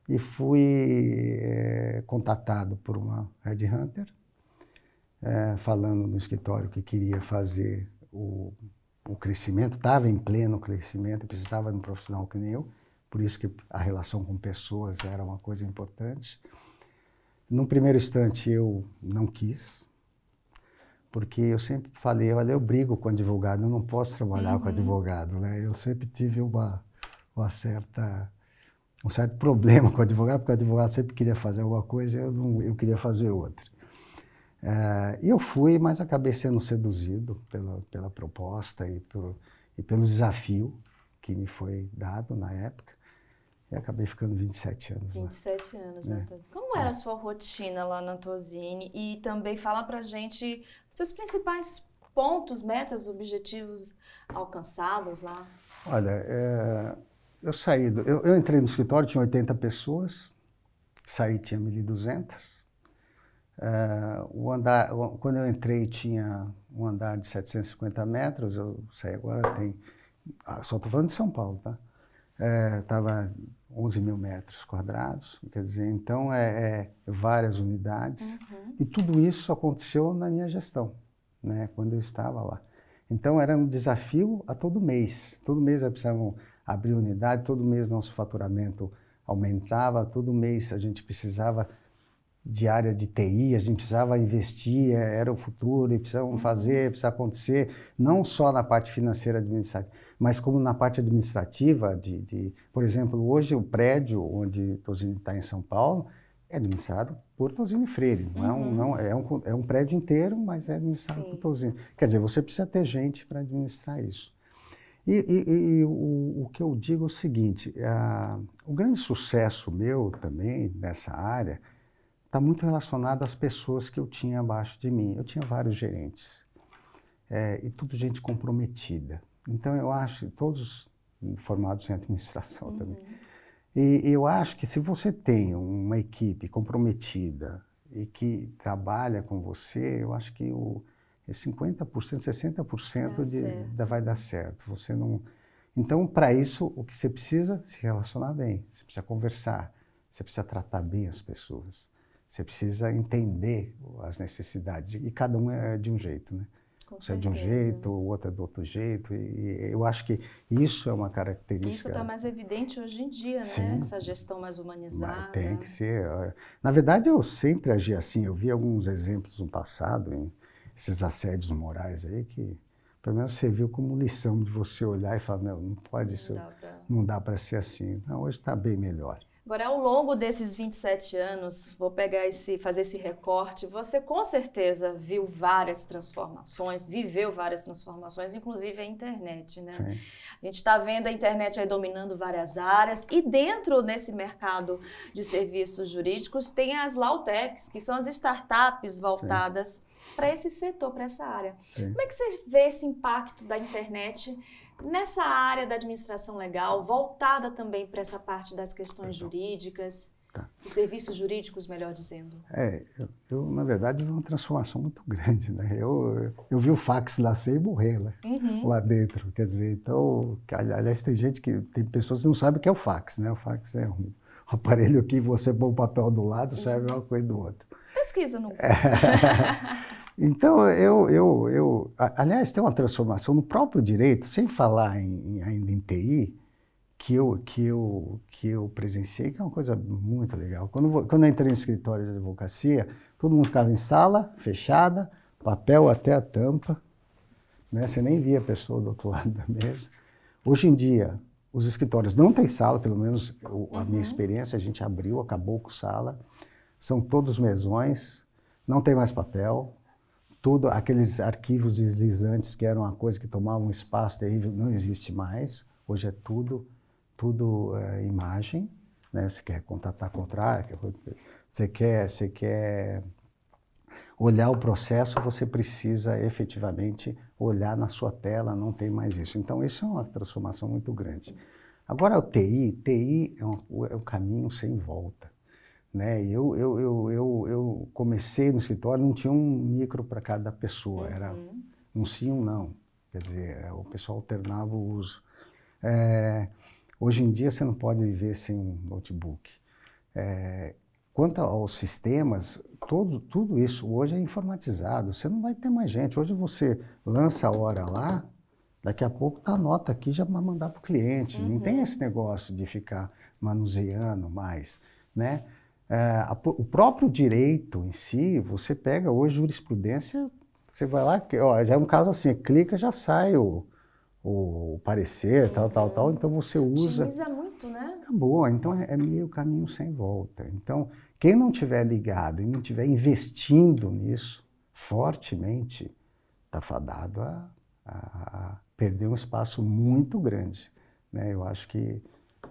e fui é, contatado por uma Red Hunter é, falando no escritório que queria fazer o, o crescimento, estava em pleno crescimento, precisava de um profissional que nem eu, por isso que a relação com pessoas era uma coisa importante. Num primeiro instante eu não quis, porque eu sempre falei, olha, eu brigo com advogado, eu não posso trabalhar uhum. com advogado, né? Eu sempre tive uma, uma certa um certo <laughs> problema com advogado, porque o advogado sempre queria fazer alguma coisa, eu não, eu queria fazer outra e eh, eu fui, mas acabei sendo seduzido pela, pela proposta e, por, e pelo desafio que me foi dado na época. E acabei ficando 27 anos. 27 anos, né? É. Como era é. a sua rotina lá na Tosini? E também fala pra gente seus principais pontos, metas, objetivos alcançados lá. Olha, é, eu saí, do, eu, eu entrei no escritório, tinha 80 pessoas, saí, tinha 1.200. Uh, o andar, quando eu entrei tinha um andar de 750 metros, eu saí agora tem, ah, só estou falando de São Paulo, tá? Estava eh, 11 mil metros quadrados, quer dizer, então é, é várias unidades uhum. e tudo isso aconteceu na minha gestão, né? Quando eu estava lá, então era um desafio a todo mês, todo mês precisavam abrir unidade, todo mês nosso faturamento aumentava, todo mês a gente precisava de área de TI, a gente precisava investir, é, era o futuro, e precisávamos uhum. fazer, precisava acontecer, não só na parte financeira administrativa, mas como na parte administrativa, de, de por exemplo, hoje o prédio onde Tosini está em São Paulo é administrado por Tosini Freire, não, uhum. é, um, uhum. não é, um, é um prédio inteiro, mas é administrado Sim. por Tosini. Quer dizer, você precisa ter gente para administrar isso. E, e, e o, o, que eu digo é o seguinte, a, ah, o grande sucesso meu também nessa área está muito relacionado às pessoas que eu tinha abaixo de mim. Eu tinha vários gerentes é, e tudo gente comprometida. Então eu acho, todos formados em administração uhum. também. E eu acho que se você tem uma equipe comprometida e que trabalha com você, eu acho que o, 50%, é 60% de, da, vai dar certo. Você não. Então, para isso, o que você precisa é se relacionar bem, você precisa conversar, você precisa tratar bem as pessoas. Você precisa entender as necessidades. E cada um é de um jeito, né? Você é de um jeito, o outro é do outro jeito. E eu acho que isso é uma característica. Isso está mais evidente hoje em dia, né? Sim. né? Essa gestão mais humanizada. Mas tem que ser. Na verdade, eu sempre agi assim. Eu vi alguns exemplos no passado, em esses assédios morais aí, que pelo menos serviu como lição de você olhar e falar: não, não pode isso. não dá para ser assim. Não, hoje está bem melhor. Agora, ao longo desses 27 anos, vou pegar esse, fazer esse recorte, você com certeza viu várias transformações, viveu várias transformações, inclusive a internet, né? Sim. A gente está vendo a internet aí dominando várias áreas e dentro desse mercado de serviços jurídicos tem as Lautecs, que são as startups voltadas para esse setor, para essa área. Sim. Como é que você vê esse impacto da internet Nessa área da administração legal, voltada também para essa parte das questões Perdão. jurídicas, tá. os serviços jurídicos, melhor dizendo. É, eu, eu, na verdade, vi uma transformação muito grande. Né? Eu, eu vi o fax nascer e morrer né? uhum. lá dentro. Quer dizer, então, aliás, tem gente que, tem pessoas que não sabem o que é o fax, né? O fax é um <laughs> aparelho que você põe o papel do lado, serve uhum. uma coisa do outro. Pesquisa no Google. <laughs> <laughs> É. Então, eu, eu, eu. Aliás, tem uma transformação no próprio direito, sem falar em, em, ainda em TI, que eu, que, eu, que eu presenciei, que é uma coisa muito legal. Quando, quando eu entrei no escritório de advocacia, todo mundo ficava em sala, fechada, papel até a tampa, né? você nem via a pessoa do outro <laughs> lado da mesa. Hoje em dia, os escritórios não têm sala, pelo menos eu, a uhum. minha experiência, a gente abriu, acabou com sala, são todos mesões, não tem mais papel, tudo aqueles arquivos deslizantes que eram uma coisa que tomava um espaço terrível não existe mais. Hoje é tudo tudo é, imagem, né? Você quer contratar contrato, você quer você quer olhar o processo, você precisa efetivamente olhar na sua tela, não tem mais isso. Então isso é uma transformação muito grande. Agora o TI, TI é um, é um caminho sem volta. Né? Eu, eu, eu, eu, eu comecei no escritório, não tinha um micro para cada pessoa, uhum. era um sim, um não. Quer dizer, é, o pessoal alternava o uso. É, hoje em dia você não pode viver sem um notebook. É, quanto aos sistemas, todo, tudo isso hoje é informatizado, você não vai ter mais gente. Hoje você lança a hora lá, daqui a pouco tá a nota aqui já para mandar para o cliente. Uhum. Não tem uhum. esse negócio de ficar manuseando mais, né? É, a, o próprio direito em si, você pega hoje jurisprudência, você vai lá, ó, já é um caso assim, clica, já sai o, o parecer, tal, tal, tal. Então você usa. Utiliza muito, né? Acabou. Então é, é meio caminho sem volta. Então, quem não tiver ligado e não tiver investindo nisso fortemente, está fadado a, a, a, perder um espaço muito grande. Né? Eu acho que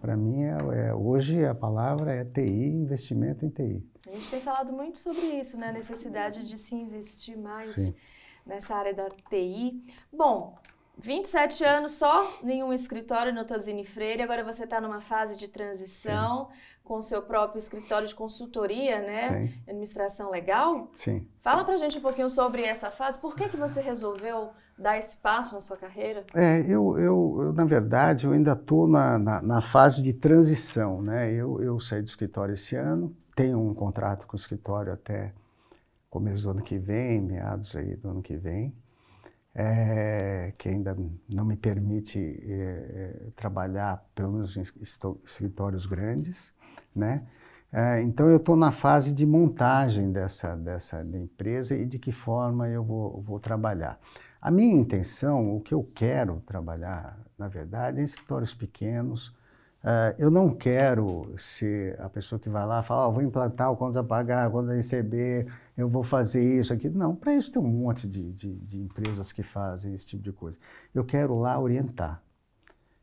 para mim, é, é, hoje a palavra é TI, investimento em TI. A gente tem falado muito sobre isso, né? A necessidade de se investir mais Sim. nessa área da TI. Bom, 27 anos só em um escritório no Tozini Freire, agora você está numa fase de transição Sim. com o seu próprio escritório de consultoria, né? Sim. Administração legal. Sim. Fala pra gente um pouquinho sobre essa fase. Por que, que você resolveu dar esse passo na sua carreira? É, eu, eu, eu na verdade, eu ainda estou na, na, na, fase de transição, né? Eu, eu saí do escritório esse ano, tenho um contrato com o escritório até começo do ano que vem, meados aí do ano que vem, é, que ainda não me permite é, é trabalhar, pelo menos em escritórios grandes, né? É, então eu estou na fase de montagem dessa, dessa empresa e de que forma eu vou, vou trabalhar. A minha intenção, o que eu quero trabalhar, na verdade, é em escritórios pequenos. Uh, eu não quero ser a pessoa que vai lá e fala, oh, vou implantar o quanto a pagar, quanto a receber, eu vou fazer isso aqui. Não, para isso tem um monte de, de, de empresas que fazem esse tipo de coisa. Eu quero lá orientar.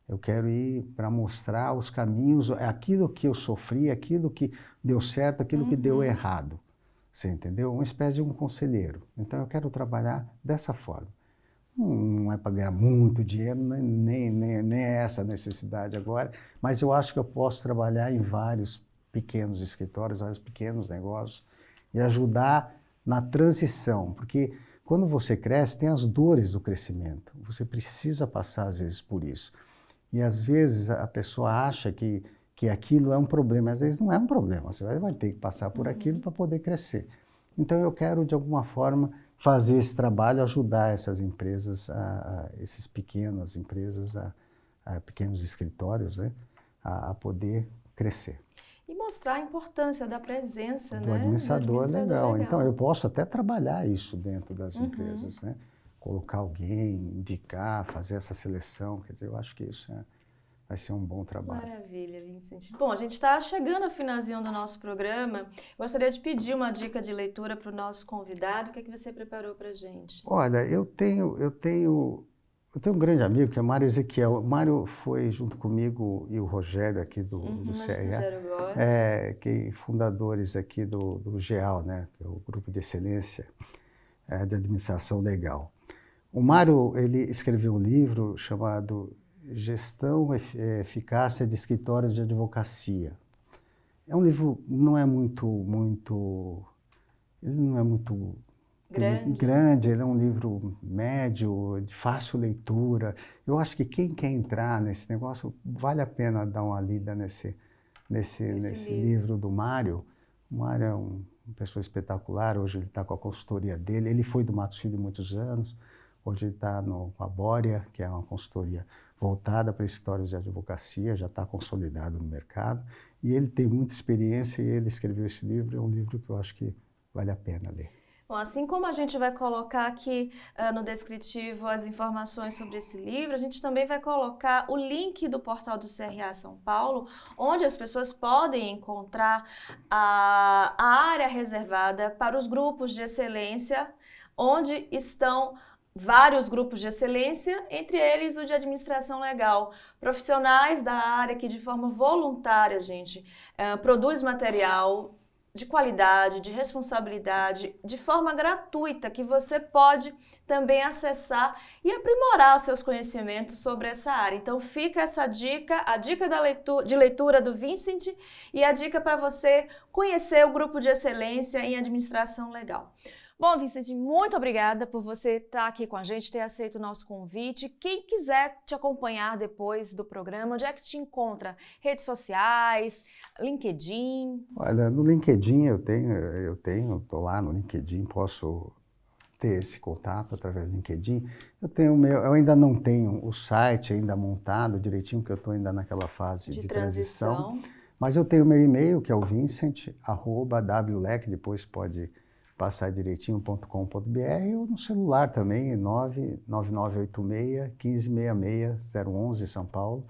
Eu quero ir para mostrar os caminhos, é aquilo que eu sofri, é aquilo que deu certo, aquilo uhum. que deu uhum. errado. Você entendeu? Uma espécie de um conselheiro. Então eu quero trabalhar dessa forma não é para ganhar muito dinheiro, nem, nem, nem é essa necessidade agora, mas eu acho que eu posso trabalhar em vários pequenos escritórios, vários pequenos negócios e ajudar na transição, porque quando você cresce, tem as dores do crescimento. Você precisa passar, às vezes, por isso. E às vezes a pessoa acha que, que aquilo é um problema, às vezes não é um problema, você vai, vai ter que passar por uhum. aquilo para poder crescer. Então eu quero, de alguma forma, fazer esse trabalho, ajudar essas empresas, a, a esses pequenas empresas, a, a pequenos escritórios, né, a, a, poder crescer. E mostrar a importância da presença, do né? Administrador, do administrador é é legal. legal. Então, eu posso até trabalhar isso dentro das uhum. empresas, né? Colocar alguém, indicar, fazer essa seleção, quer dizer, eu acho que isso é vai ser um bom trabalho. Maravilha, Vicente. Bom, a gente está chegando ao finalzinho do nosso programa. Gostaria de pedir uma dica de leitura para o nosso convidado. O que é que você preparou para a gente? Olha, eu tenho, eu tenho, eu tenho um grande amigo que é Mário Ezequiel. Mário foi junto comigo e o Rogério aqui do, uhum, do Rogério é, que fundadores aqui do, do GEAL, né, que é o grupo de excelência é, de administração legal. O Mário ele escreveu um livro chamado Gestão e eh, Eficácia de Escritórios de Advocacia. É um livro não é muito muito ele não é muito grande. grande, ele é um livro médio, de fácil leitura. Eu acho que quem quer entrar nesse negócio vale a pena dar uma lida nesse nesse, nesse livro. livro. do Mário. O Mário é um, uma pessoa espetacular, hoje ele está com a consultoria dele. Ele foi do Matos Filho muitos anos Hoje ele está no Abória, que é uma consultoria voltada para histórias de advocacia, já está consolidado no mercado. E ele tem muita experiência e ele escreveu esse livro, é um livro que eu acho que vale a pena ler. Bom, assim como a gente vai colocar aqui uh, no descritivo as informações sobre esse livro, a gente também vai colocar o link do portal do CRA São Paulo, onde as pessoas podem encontrar a, a área reservada para os grupos de excelência, onde estão vários grupos de excelência, entre eles o de administração legal. Profissionais da área que, de forma voluntária, gente, uh, produz material de qualidade, de responsabilidade, de forma gratuita, que você pode também acessar e aprimorar seus conhecimentos sobre essa área. Então fica essa dica, a dica da leitura, de leitura do Vincent e a dica para você conhecer o grupo de excelência em administração legal. Bom, Vicente, muito obrigada por você estar tá aqui com a gente, ter aceito o nosso convite. Quem quiser te acompanhar depois do programa, onde é que te encontra? Redes sociais, LinkedIn? Olha, no LinkedIn eu tenho, eu tenho, estou lá no LinkedIn, posso ter esse contato através do LinkedIn. Eu tenho meu, eu ainda não tenho o site ainda montado direitinho, porque eu estou ainda naquela fase de, de transição. transição. Mas eu tenho meu e-mail, que é o vincent@wlec, depois pode passardireitinho.com.br ou no celular também, 99986-1566-011 São Paulo.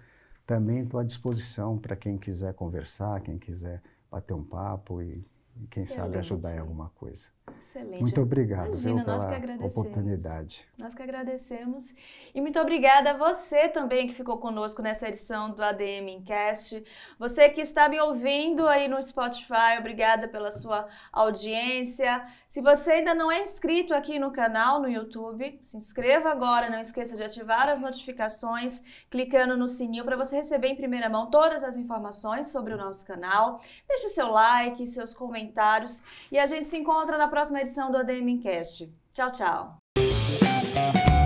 Também estou à disposição para quem quiser conversar, quem quiser bater um papo e, e quem Excelente. sabe ajudar em alguma coisa. Excelente. Muito obrigado Imagina, viu, pela oportunidade. Nós que agradecemos. E muito obrigada a você também que ficou conosco nessa edição do ADM Incast. Você que está me ouvindo aí no Spotify, obrigada pela sua audiência. Se você ainda não é inscrito aqui no canal, no YouTube, se inscreva agora. Não esqueça de ativar as notificações clicando no sininho para você receber em primeira mão todas as informações sobre o nosso canal. Deixe seu like, seus comentários e a gente se encontra na próxima próxima edição do ADM Cast. Tchau, tchau.